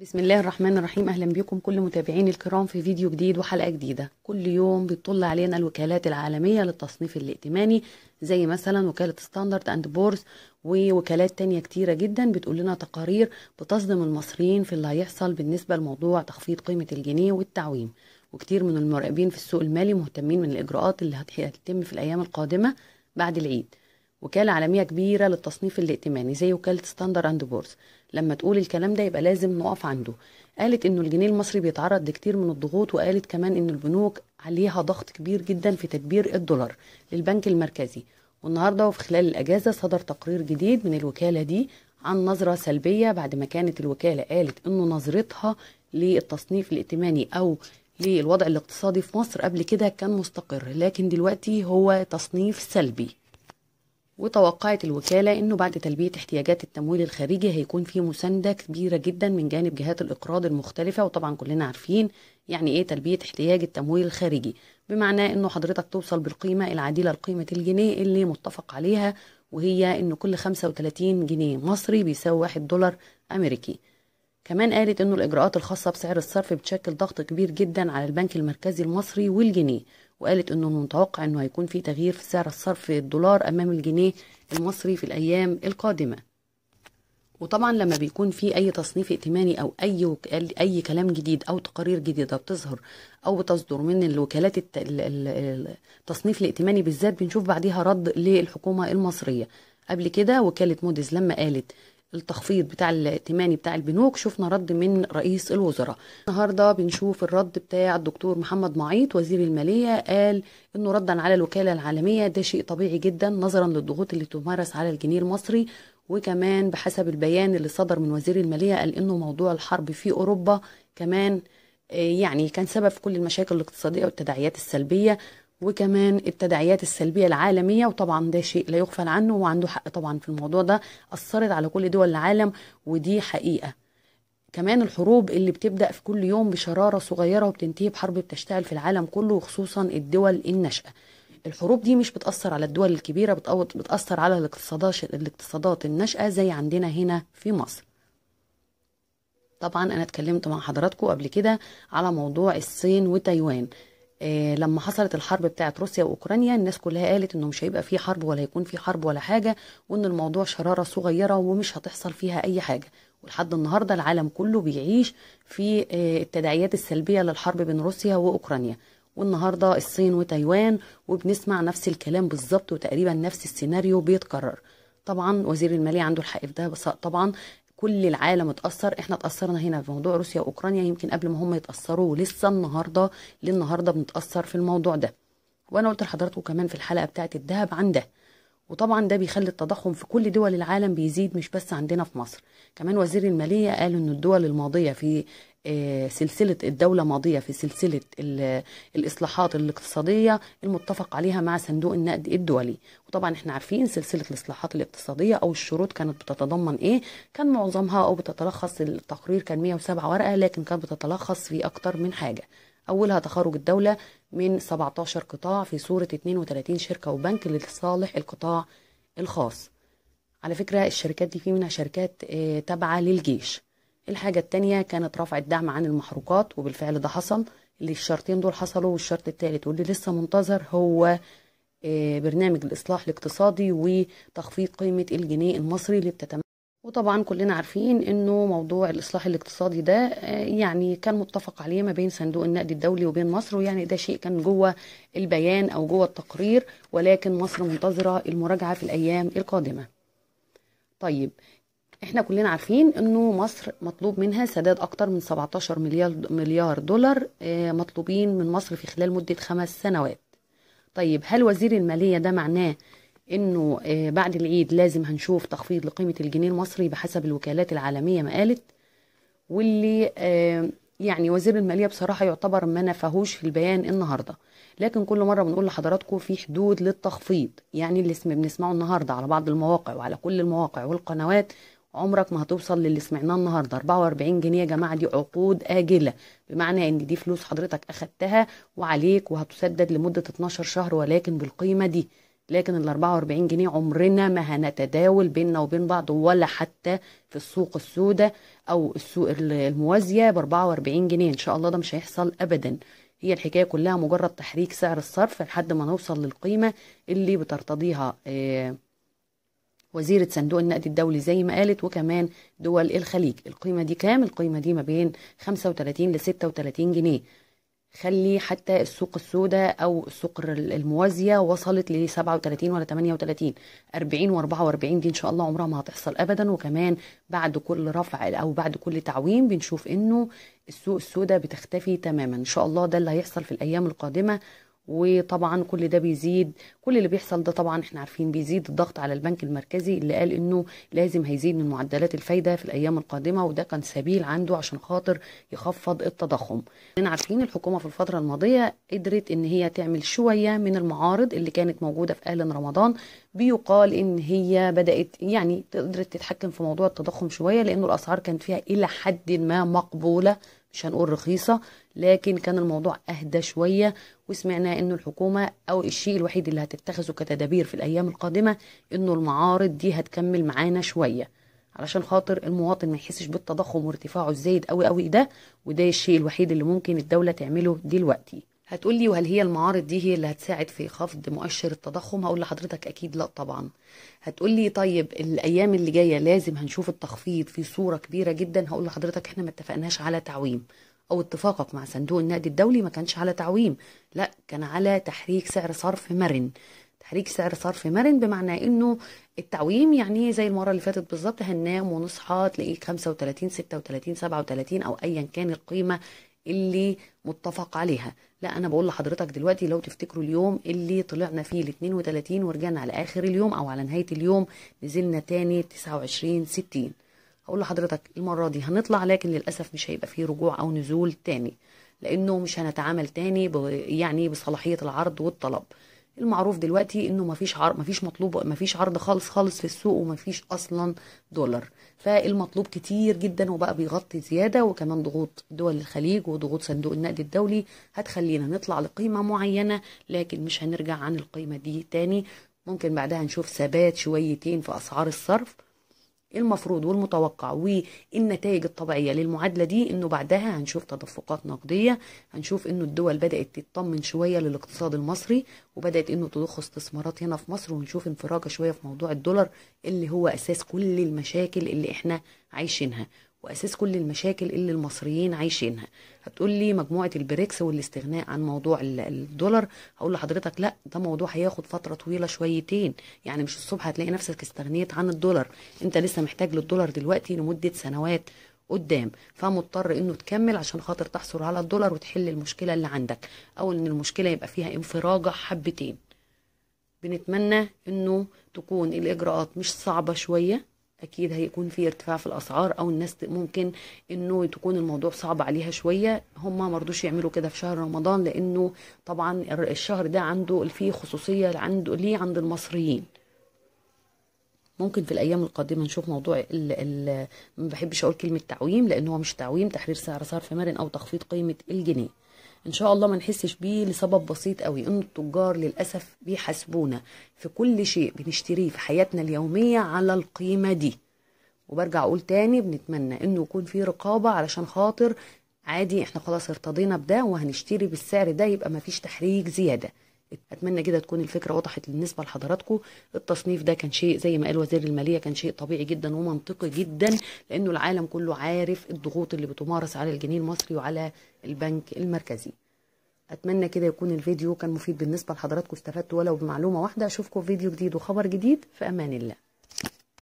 بسم الله الرحمن الرحيم اهلا بكم كل متابعين الكرام في فيديو جديد وحلقه جديده كل يوم بتطل علينا الوكالات العالميه للتصنيف الائتماني زي مثلا وكاله ستاندرد اند بورس ووكالات تانية كتيرة جدا بتقول لنا تقارير بتصدم المصريين في اللي هيحصل بالنسبة لموضوع تخفيض قيمة الجنيه والتعويم وكتير من المراقبين في السوق المالي مهتمين من الإجراءات اللي هتتم في الأيام القادمة بعد العيد وكالة عالمية كبيرة للتصنيف الائتماني زي وكالة ستاندر أند بورس لما تقول الكلام ده يبقى لازم نقف عنده قالت انه الجنيه المصري بيتعرض لكتير من الضغوط وقالت كمان ان البنوك عليها ضغط كبير جدا في تدبير الدولار للبنك المركزي والنهارده وفي خلال الاجازه صدر تقرير جديد من الوكاله دي عن نظره سلبيه بعد ما كانت الوكاله قالت انه نظرتها للتصنيف الائتماني او للوضع الاقتصادي في مصر قبل كده كان مستقر لكن دلوقتي هو تصنيف سلبي وتوقعت الوكالة أنه بعد تلبية احتياجات التمويل الخارجي هيكون في مساندة كبيرة جدا من جانب جهات الإقراض المختلفة وطبعا كلنا عارفين يعني إيه تلبية احتياج التمويل الخارجي بمعنى أنه حضرتك توصل بالقيمة العادلة لقيمة الجنيه اللي متفق عليها وهي أن كل 35 جنيه مصري بيساوي 1 دولار أمريكي كمان قالت أنه الإجراءات الخاصة بسعر الصرف بتشكل ضغط كبير جدا على البنك المركزي المصري والجنيه وقالت انه متوقع انه هيكون في تغيير في سعر الصرف الدولار امام الجنيه المصري في الايام القادمه وطبعا لما بيكون في اي تصنيف ائتماني او اي اي كلام جديد او تقارير جديده بتظهر او بتصدر من الوكالات التصنيف الائتماني بالذات بنشوف بعديها رد للحكومه المصريه قبل كده وكاله موديز لما قالت التخفيض بتاع الائتماني بتاع البنوك شفنا رد من رئيس الوزراء النهارده بنشوف الرد بتاع الدكتور محمد معيط وزير الماليه قال انه ردا على الوكاله العالميه ده شيء طبيعي جدا نظرا للضغوط اللي تمارس على الجنيه المصري وكمان بحسب البيان اللي صدر من وزير الماليه قال انه موضوع الحرب في اوروبا كمان آه، يعني كان سبب في كل المشاكل الاقتصاديه والتداعيات السلبيه وكمان التداعيات السلبية العالمية وطبعا ده شيء لا يغفل عنه وعنده حق طبعا في الموضوع ده أثرت على كل دول العالم ودي حقيقة كمان الحروب اللي بتبدأ في كل يوم بشرارة صغيرة وبتنتهي بحرب بتشتعل في العالم كله وخصوصا الدول الناشئة الحروب دي مش بتأثر على الدول الكبيرة بتأثر على الاقتصادات الاقتصادات الناشئة زي عندنا هنا في مصر طبعا أنا اتكلمت مع حضراتكم قبل كده على موضوع الصين وتايوان آه، لما حصلت الحرب بتاعت روسيا واوكرانيا الناس كلها قالت انه مش هيبقى في حرب ولا هيكون في حرب ولا حاجه وان الموضوع شراره صغيره ومش هتحصل فيها اي حاجه ولحد النهارده العالم كله بيعيش في آه، التداعيات السلبيه للحرب بين روسيا واوكرانيا والنهارده الصين وتايوان وبنسمع نفس الكلام بالظبط وتقريبا نفس السيناريو بيتكرر طبعا وزير الماليه عنده الحق في ده بس طبعا كل العالم اتأثر احنا اتأثرنا هنا في موضوع روسيا واوكرانيا يمكن قبل ما هم يتأثروا لسه النهارده للنهارده بنتأثر في الموضوع ده وانا قلت لحضراتكم كمان في الحلقة بتاعت الذهب عن ده وطبعا ده بيخلي التضخم في كل دول العالم بيزيد مش بس عندنا في مصر كمان وزير المالية قال ان الدول الماضية في آه، سلسلة الدولة ماضية في سلسلة الإصلاحات الاقتصادية المتفق عليها مع صندوق النقد الدولي وطبعا احنا عارفين سلسلة الإصلاحات الاقتصادية أو الشروط كانت بتتضمن إيه كان معظمها أو بتتلخص التقرير كان 107 ورقة لكن كانت بتتلخص في أكتر من حاجة أولها تخرج الدولة من 17 قطاع في صورة 32 شركة وبنك لصالح القطاع الخاص على فكرة الشركات دي في منها شركات آه، تابعة للجيش الحاجة التانية كانت رفع الدعم عن المحروقات وبالفعل ده حصل اللي الشرطين دول حصلوا والشرط التالت واللي لسه منتظر هو آه، برنامج الإصلاح الاقتصادي وتخفيض قيمة الجنيه المصري اللي بتتم وطبعا كلنا عارفين انه موضوع الاصلاح الاقتصادي ده آه، يعني كان متفق عليه ما بين صندوق النقد الدولي وبين مصر ويعني ده شيء كان جوه البيان او جوه التقرير ولكن مصر منتظره المراجعه في الايام القادمه. طيب احنا كلنا عارفين انه مصر مطلوب منها سداد اكتر من 17 مليار مليار دولار آه، مطلوبين من مصر في خلال مده خمس سنوات طيب هل وزير الماليه ده معناه انه آه، بعد العيد لازم هنشوف تخفيض لقيمه الجنيه المصري بحسب الوكالات العالميه ما قالت واللي آه، يعني وزير الماليه بصراحه يعتبر ما نفهوش في البيان النهارده لكن كل مره بنقول لحضراتكم في حدود للتخفيض يعني اللي بنسمعه النهارده على بعض المواقع وعلى كل المواقع والقنوات عمرك ما هتوصل للي سمعناه النهارده 44 جنيه يا جماعه دي عقود اجله بمعنى ان دي فلوس حضرتك اخدتها وعليك وهتسدد لمده 12 شهر ولكن بالقيمه دي لكن ال 44 جنيه عمرنا ما هنتداول بيننا وبين بعض ولا حتى في السوق السوداء او السوق الموازيه ب 44 جنيه ان شاء الله ده مش هيحصل ابدا هي الحكايه كلها مجرد تحريك سعر الصرف لحد ما نوصل للقيمه اللي بترتضيها آه وزيرة صندوق النقد الدولي زي ما قالت وكمان دول الخليج القيمة دي كام؟ القيمة دي ما بين 35 ل 36 جنيه خلي حتى السوق السوداء او السوق الموازيه وصلت ل 37 ولا 38 40 و44 دي ان شاء الله عمرها ما هتحصل ابدا وكمان بعد كل رفع او بعد كل تعويم بنشوف انه السوق السوداء بتختفي تماما ان شاء الله ده اللي هيحصل في الايام القادمه وطبعا كل ده بيزيد كل اللي بيحصل ده طبعا احنا عارفين بيزيد الضغط على البنك المركزي اللي قال انه لازم هيزيد من معدلات الفايده في الايام القادمه وده كان سبيل عنده عشان خاطر يخفض التضخم احنا عارفين الحكومه في الفتره الماضيه قدرت ان هي تعمل شويه من المعارض اللي كانت موجوده في اهل رمضان بيقال ان هي بدات يعني قدرت تتحكم في موضوع التضخم شويه لانه الاسعار كانت فيها الى حد ما مقبوله مش هنقول رخيصة لكن كان الموضوع أهدى شوية وسمعنا أن الحكومة أو الشيء الوحيد اللي هتتخذه كتدابير في الأيام القادمة أنه المعارض دي هتكمل معانا شوية علشان خاطر المواطن ما يحسش بالتضخم وارتفاعه الزايد قوي قوي ده وده الشيء الوحيد اللي ممكن الدولة تعمله دلوقتي هتقولي وهل هي المعارض دي هي اللي هتساعد في خفض مؤشر التضخم هقول لحضرتك اكيد لا طبعا هتقولي طيب الايام اللي جايه لازم هنشوف التخفيض في صوره كبيره جدا هقول لحضرتك احنا ما اتفقناش على تعويم او اتفاقك مع صندوق النقد الدولي ما كانش على تعويم لا كان على تحريك سعر صرف مرن تحريك سعر صرف مرن بمعنى انه التعويم يعني زي المره اللي فاتت بالظبط هننام ونصحى تلاقيه 35 36 37 او ايا كان القيمه اللي متفق عليها لا انا بقول لحضرتك دلوقتي لو تفتكروا اليوم اللي طلعنا فيه ال 32 ورجعنا على اخر اليوم او على نهايه اليوم نزلنا تاني 29 60 هقول لحضرتك المره دي هنطلع لكن للاسف مش هيبقى فيه رجوع او نزول تاني لانه مش هنتعامل تاني يعني بصلاحيه العرض والطلب المعروف دلوقتي انه مفيش عرض مفيش مطلوب مفيش عرض خالص خالص في السوق ومفيش اصلا دولار فالمطلوب كتير جدا وبقى بيغطي زياده وكمان ضغوط دول الخليج وضغوط صندوق النقد الدولي هتخلينا نطلع لقيمه معينه لكن مش هنرجع عن القيمه دي تاني ممكن بعدها نشوف ثبات شويتين في اسعار الصرف المفروض والمتوقع والنتائج الطبيعيه للمعادله دي انه بعدها هنشوف تدفقات نقديه هنشوف انه الدول بدات تطمن شويه للاقتصاد المصري وبدات انه تضخ استثمارات هنا في مصر ونشوف انفراجه شويه في موضوع الدولار اللي هو اساس كل المشاكل اللي احنا عايشينها واساس كل المشاكل اللي المصريين عايشينها هتقول لي مجموعه البريكس والاستغناء عن موضوع الدولار هقول لحضرتك لا ده موضوع هياخد فتره طويله شويتين يعني مش الصبح هتلاقي نفسك استغنيت عن الدولار انت لسه محتاج للدولار دلوقتي لمده سنوات قدام فمضطر انه تكمل عشان خاطر تحصل على الدولار وتحل المشكله اللي عندك او ان المشكله يبقى فيها انفراجه حبتين بنتمنى انه تكون الاجراءات مش صعبه شويه اكيد هيكون في ارتفاع في الاسعار او الناس ممكن انه تكون الموضوع صعب عليها شويه هم ما رضوش يعملوا كده في شهر رمضان لانه طبعا الشهر ده عنده فيه خصوصيه عنده ليه عند المصريين ممكن في الايام القادمه نشوف موضوع ال ال ما بحبش اقول كلمه تعويم لان هو مش تعويم تحرير سعر صرف مرن او تخفيض قيمه الجنيه ان شاء الله ما نحسش بيه لسبب بسيط قوي ان التجار للاسف بيحاسبونا في كل شيء بنشتريه في حياتنا اليوميه على القيمه دي وبرجع اقول تاني بنتمنى انه يكون في رقابه علشان خاطر عادي احنا خلاص ارتضينا بده وهنشتري بالسعر ده يبقى مفيش تحريك زياده اتمنى كده تكون الفكره وضحت بالنسبه لحضراتكم التصنيف ده كان شيء زي ما قال وزير الماليه كان شيء طبيعي جدا ومنطقي جدا لانه العالم كله عارف الضغوط اللي بتمارس على الجنيه المصري وعلى البنك المركزي اتمنى كده يكون الفيديو كان مفيد بالنسبه لحضراتكم استفدتوا ولو بمعلومه واحده اشوفكم في فيديو جديد وخبر جديد في امان الله